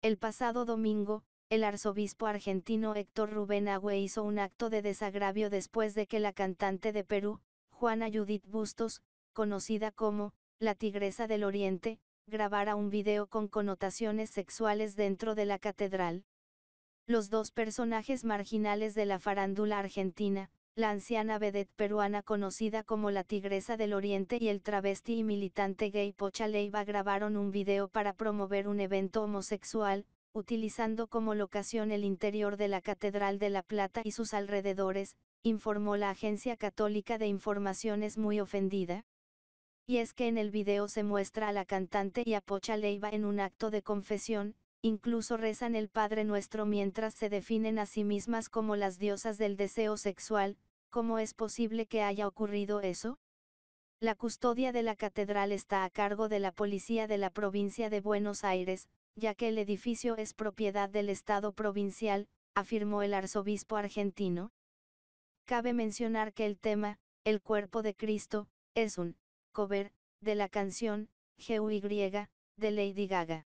El pasado domingo, el arzobispo argentino Héctor Rubén Agüe hizo un acto de desagravio después de que la cantante de Perú, Juana Judith Bustos, conocida como La Tigresa del Oriente, grabara un video con connotaciones sexuales dentro de la catedral. Los dos personajes marginales de la farándula argentina, la anciana vedette peruana conocida como la Tigresa del Oriente y el travesti y militante gay Pocha Leiva grabaron un video para promover un evento homosexual, utilizando como locación el interior de la Catedral de La Plata y sus alrededores, informó la Agencia Católica de Informaciones muy ofendida. Y es que en el video se muestra a la cantante y a Pocha en un acto de confesión, incluso rezan el Padre Nuestro mientras se definen a sí mismas como las diosas del deseo sexual, ¿Cómo es posible que haya ocurrido eso? La custodia de la catedral está a cargo de la policía de la provincia de Buenos Aires, ya que el edificio es propiedad del Estado provincial, afirmó el arzobispo argentino. Cabe mencionar que el tema, el cuerpo de Cristo, es un cover de la canción, GUY, de Lady Gaga.